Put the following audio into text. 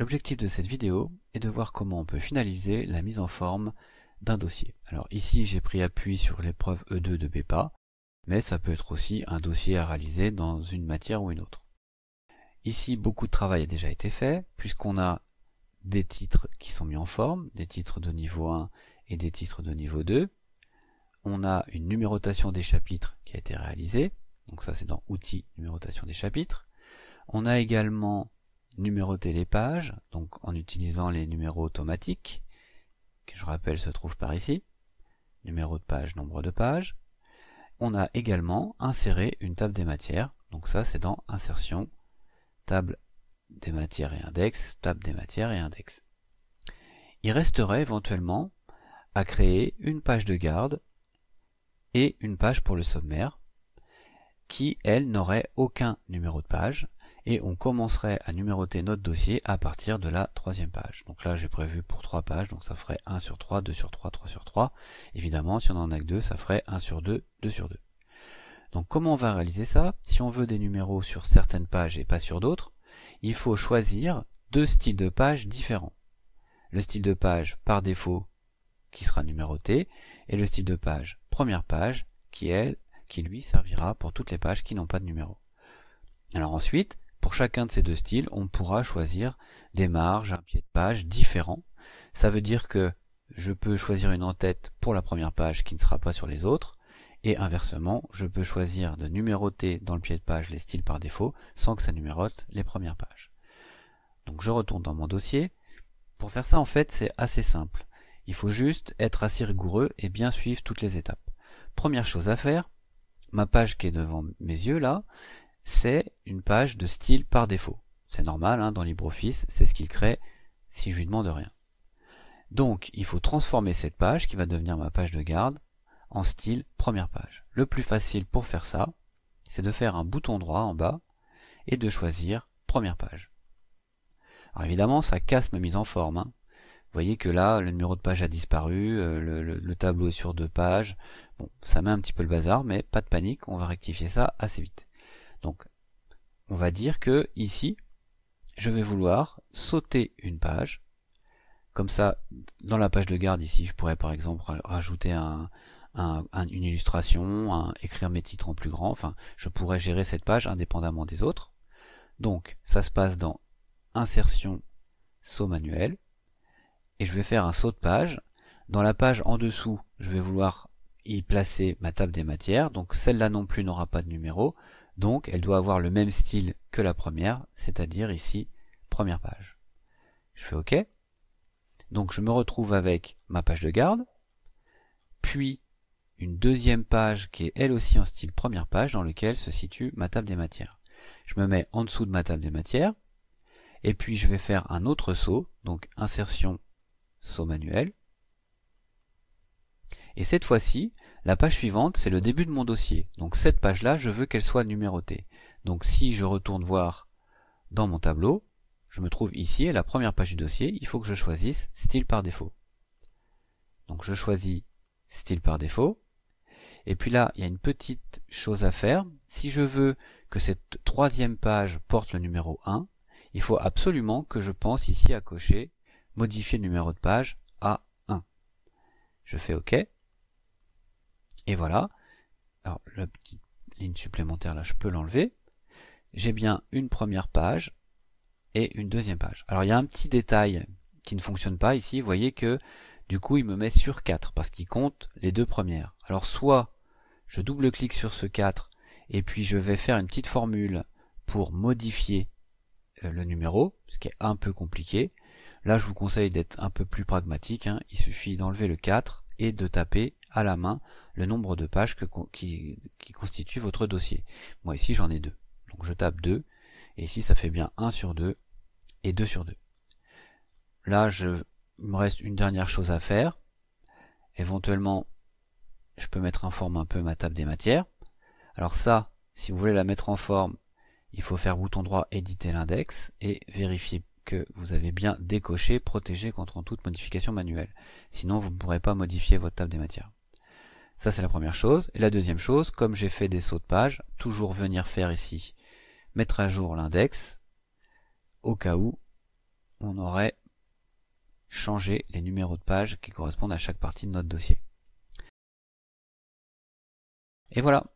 L'objectif de cette vidéo est de voir comment on peut finaliser la mise en forme d'un dossier. Alors ici j'ai pris appui sur l'épreuve E2 de BEPA, mais ça peut être aussi un dossier à réaliser dans une matière ou une autre. Ici beaucoup de travail a déjà été fait, puisqu'on a des titres qui sont mis en forme, des titres de niveau 1 et des titres de niveau 2. On a une numérotation des chapitres qui a été réalisée, donc ça c'est dans Outils, numérotation des chapitres. On a également numéroter les pages, donc en utilisant les numéros automatiques, qui je rappelle se trouvent par ici, numéro de page, nombre de pages. On a également inséré une table des matières, donc ça c'est dans insertion, table des matières et index, table des matières et index. Il resterait éventuellement à créer une page de garde et une page pour le sommaire, qui, elle, n'aurait aucun numéro de page, et on commencerait à numéroter notre dossier à partir de la troisième page. Donc là j'ai prévu pour trois pages, donc ça ferait 1 sur 3, 2 sur 3, 3 sur 3. Évidemment, si on en a que 2, ça ferait 1 sur 2, 2 sur 2. Donc comment on va réaliser ça Si on veut des numéros sur certaines pages et pas sur d'autres, il faut choisir deux styles de pages différents. Le style de page par défaut qui sera numéroté et le style de page première page qui elle qui lui servira pour toutes les pages qui n'ont pas de numéro. Alors ensuite, pour chacun de ces deux styles, on pourra choisir des marges, un pied de page différent. Ça veut dire que je peux choisir une en-tête pour la première page qui ne sera pas sur les autres, et inversement, je peux choisir de numéroter dans le pied de page les styles par défaut sans que ça numérote les premières pages. Donc je retourne dans mon dossier. Pour faire ça, en fait, c'est assez simple. Il faut juste être assez rigoureux et bien suivre toutes les étapes. Première chose à faire, ma page qui est devant mes yeux là, c'est une page de style par défaut. C'est normal, hein, dans LibreOffice, c'est ce qu'il crée si je lui demande rien. Donc, il faut transformer cette page, qui va devenir ma page de garde, en style première page. Le plus facile pour faire ça, c'est de faire un bouton droit en bas et de choisir première page. Alors évidemment, ça casse ma mise en forme. Hein. Vous voyez que là, le numéro de page a disparu, euh, le, le, tableau est sur deux pages. Bon, ça met un petit peu le bazar, mais pas de panique, on va rectifier ça assez vite. Donc, on va dire que ici, je vais vouloir sauter une page. Comme ça, dans la page de garde ici, je pourrais par exemple rajouter une illustration, écrire mes titres en plus grand. Enfin, je pourrais gérer cette page indépendamment des autres. Donc, ça se passe dans Insertion, Saut manuel. Et je vais faire un saut de page. Dans la page en dessous, je vais vouloir y placer ma table des matières. Donc celle-là non plus n'aura pas de numéro. Donc elle doit avoir le même style que la première, c'est-à-dire ici, première page. Je fais OK. Donc je me retrouve avec ma page de garde, puis une deuxième page qui est elle aussi en style première page dans lequel se situe ma table des matières. Je me mets en dessous de ma table des matières, et puis je vais faire un autre saut, donc insertion, saut manuel, et cette fois-ci, la page suivante, c'est le début de mon dossier. Donc cette page-là, je veux qu'elle soit numérotée. Donc si je retourne voir dans mon tableau, je me trouve ici la première page du dossier, il faut que je choisisse style par défaut. Donc je choisis style par défaut. Et puis là, il y a une petite chose à faire. Si je veux que cette troisième page porte le numéro 1, il faut absolument que je pense ici à cocher modifier le numéro de page à 1. Je fais OK. Et voilà. Alors, la petite ligne supplémentaire, là, je peux l'enlever. J'ai bien une première page et une deuxième page. Alors, il y a un petit détail qui ne fonctionne pas ici. Vous voyez que, du coup, il me met sur 4 parce qu'il compte les deux premières. Alors, soit je double-clique sur ce 4 et puis je vais faire une petite formule pour modifier euh, le numéro, ce qui est un peu compliqué. Là, je vous conseille d'être un peu plus pragmatique. Hein. Il suffit d'enlever le 4 et de taper à la main le nombre de pages que, qui, qui constituent votre dossier. Moi ici j'en ai deux. Donc je tape deux. et ici ça fait bien 1 sur 2 et 2 sur 2. Là je, il me reste une dernière chose à faire. Éventuellement je peux mettre en forme un peu ma table des matières. Alors ça, si vous voulez la mettre en forme, il faut faire bouton droit éditer l'index et vérifier que vous avez bien décoché protéger contre toute modification manuelle. Sinon, vous ne pourrez pas modifier votre table des matières. Ça c'est la première chose. Et la deuxième chose, comme j'ai fait des sauts de page, toujours venir faire ici, mettre à jour l'index, au cas où on aurait changé les numéros de page qui correspondent à chaque partie de notre dossier. Et voilà,